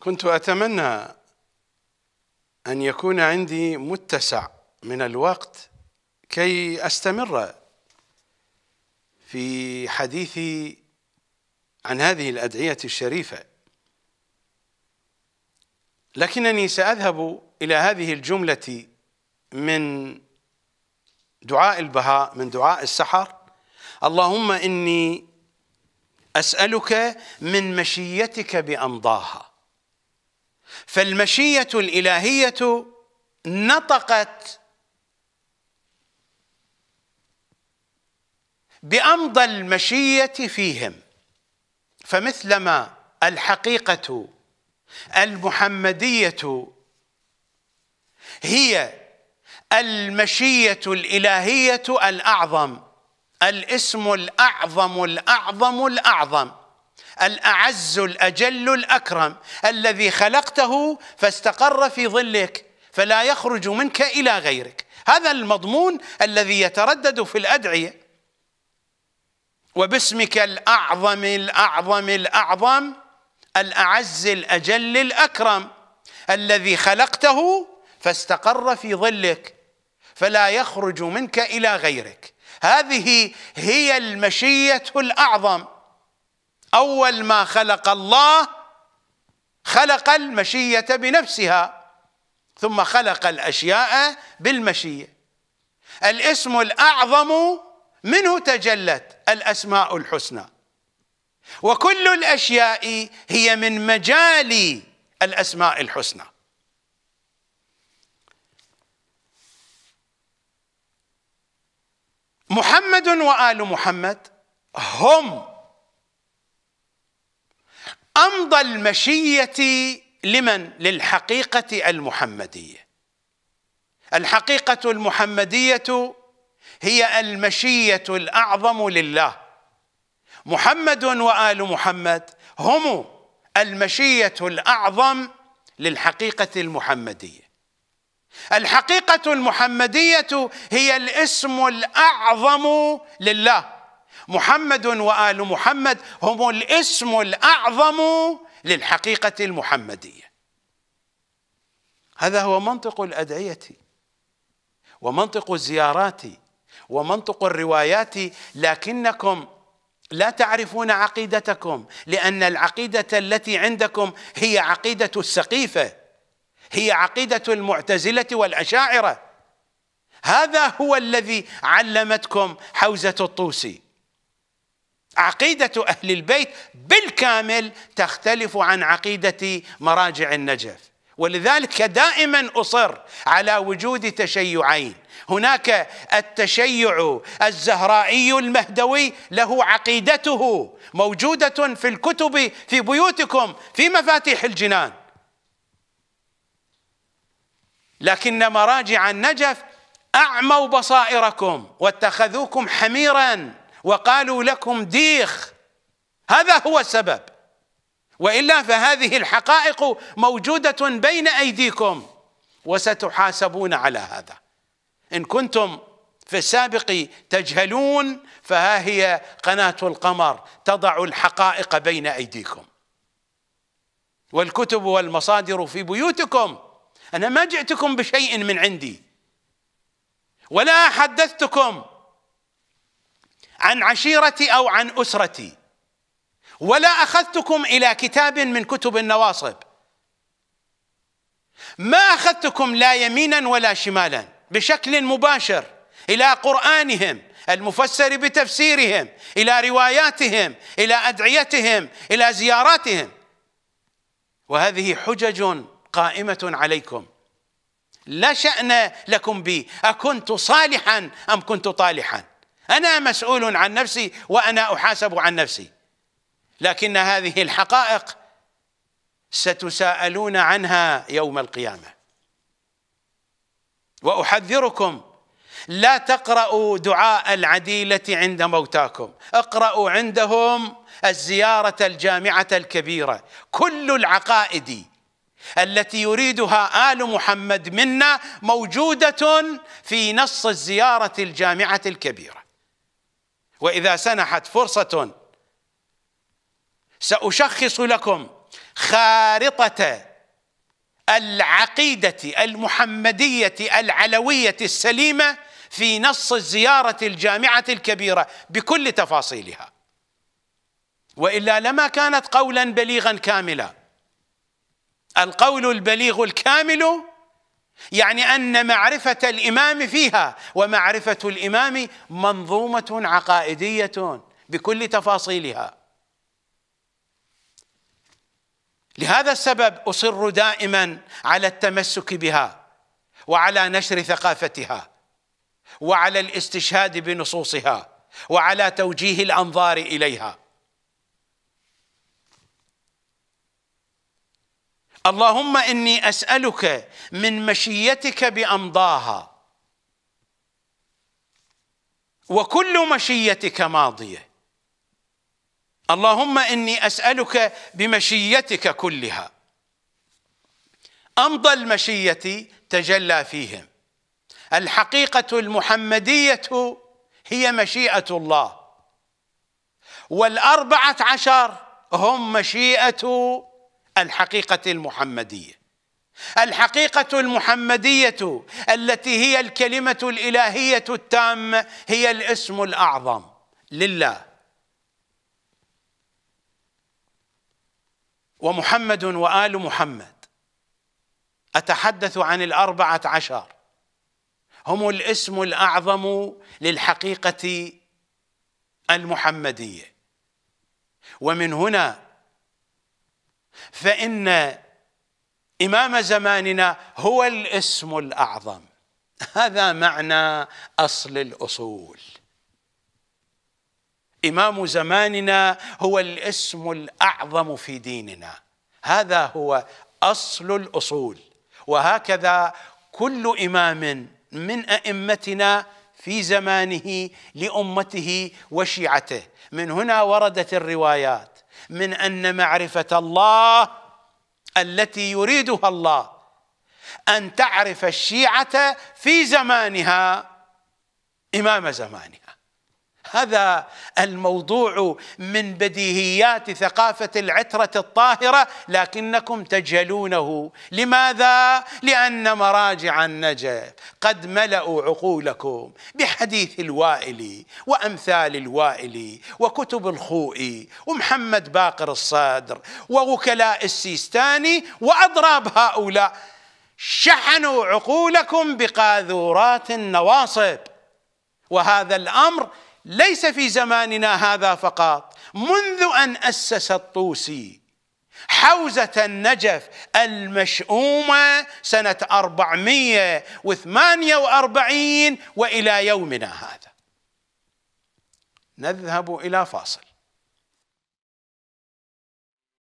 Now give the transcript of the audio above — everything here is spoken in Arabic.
كنت اتمنى ان يكون عندي متسع من الوقت كي استمر في حديثي عن هذه الادعيه الشريفه لكنني ساذهب الى هذه الجمله من دعاء البهاء من دعاء السحر اللهم اني اسالك من مشيتك بامضاها فالمشية الإلهية نطقت بأمضى المشية فيهم فمثلما الحقيقة المحمدية هي المشية الإلهية الأعظم الاسم الأعظم الأعظم الأعظم الأعز الأجل الأكرم الذي خلقته فاستقر في ظلك فلا يخرج منك إلى غيرك هذا المضمون الذي يتردد في الأدعية وباسمك الأعظم الأعظم الأعظم الأعز الأجل الأكرم الذي خلقته فاستقر في ظلك فلا يخرج منك إلى غيرك هذه هي المشية الأعظم أول ما خلق الله خلق المشية بنفسها ثم خلق الأشياء بالمشية الاسم الأعظم منه تجلت الأسماء الحسنى وكل الأشياء هي من مجال الأسماء الحسنى محمد وآل محمد هم امضى المشيه لمن للحقيقه المحمديه الحقيقه المحمديه هي المشيه الاعظم لله محمد وال محمد هم المشيه الاعظم للحقيقه المحمديه الحقيقه المحمديه هي الاسم الاعظم لله محمد وآل محمد هم الاسم الأعظم للحقيقة المحمدية هذا هو منطق الأدعية ومنطق الزيارات ومنطق الروايات لكنكم لا تعرفون عقيدتكم لأن العقيدة التي عندكم هي عقيدة السقيفة هي عقيدة المعتزلة والأشاعرة هذا هو الذي علمتكم حوزة الطوسي عقيدة أهل البيت بالكامل تختلف عن عقيدة مراجع النجف ولذلك دائما أصر على وجود تشيعين هناك التشيع الزهرائي المهدوي له عقيدته موجودة في الكتب في بيوتكم في مفاتيح الجنان لكن مراجع النجف أعموا بصائركم واتخذوكم حميراً وقالوا لكم ديخ هذا هو السبب والا فهذه الحقائق موجوده بين ايديكم وستحاسبون على هذا ان كنتم في السابق تجهلون فها هي قناه القمر تضع الحقائق بين ايديكم والكتب والمصادر في بيوتكم انا ما جئتكم بشيء من عندي ولا حدثتكم عن عشيرتي أو عن أسرتي ولا أخذتكم إلى كتاب من كتب النواصب ما أخذتكم لا يمينا ولا شمالا بشكل مباشر إلى قرآنهم المفسر بتفسيرهم إلى رواياتهم إلى أدعيتهم إلى زياراتهم وهذه حجج قائمة عليكم لا شأن لكم بي أكنت صالحا أم كنت طالحا أنا مسؤول عن نفسي وأنا أحاسب عن نفسي لكن هذه الحقائق ستساءلون عنها يوم القيامة وأحذركم لا تقرأوا دعاء العديلة عند موتاكم اقرأوا عندهم الزيارة الجامعة الكبيرة كل العقائد التي يريدها آل محمد منا موجودة في نص الزيارة الجامعة الكبيرة واذا سنحت فرصه ساشخص لكم خارطه العقيده المحمديه العلويه السليمه في نص الزياره الجامعه الكبيره بكل تفاصيلها والا لما كانت قولا بليغا كاملا القول البليغ الكامل يعني ان معرفه الامام فيها ومعرفه الامام منظومه عقائديه بكل تفاصيلها لهذا السبب اصر دائما على التمسك بها وعلى نشر ثقافتها وعلى الاستشهاد بنصوصها وعلى توجيه الانظار اليها اللهم اني اسالك من مشيتك بامضاها وكل مشيتك ماضيه اللهم اني اسالك بمشيتك كلها امضى المشيه تجلى فيهم الحقيقه المحمديه هي مشيئه الله والاربعه عشر هم مشيئه الحقيقة المحمدية الحقيقة المحمدية التي هي الكلمة الإلهية التامة هي الاسم الأعظم لله ومحمد وآل محمد أتحدث عن الأربعة عشر هم الاسم الأعظم للحقيقة المحمدية ومن هنا فإن إمام زماننا هو الاسم الأعظم هذا معنى أصل الأصول إمام زماننا هو الاسم الأعظم في ديننا هذا هو أصل الأصول وهكذا كل إمام من أئمتنا في زمانه لأمته وشيعته من هنا وردت الروايات من ان معرفه الله التي يريدها الله ان تعرف الشيعه في زمانها امام زمانها هذا الموضوع من بديهيات ثقافه العتره الطاهره لكنكم تجهلونه لماذا لان مراجع النجف قد ملأوا عقولكم بحديث الوائلي وامثال الوائلي وكتب الخوئي ومحمد باقر الصدر ووكلاء السيستاني واضراب هؤلاء شحنوا عقولكم بقاذورات النواصب وهذا الامر ليس في زماننا هذا فقط منذ أن أسس الطوسي حوزة النجف المشؤومة سنة 448 وإلى يومنا هذا نذهب إلى فاصل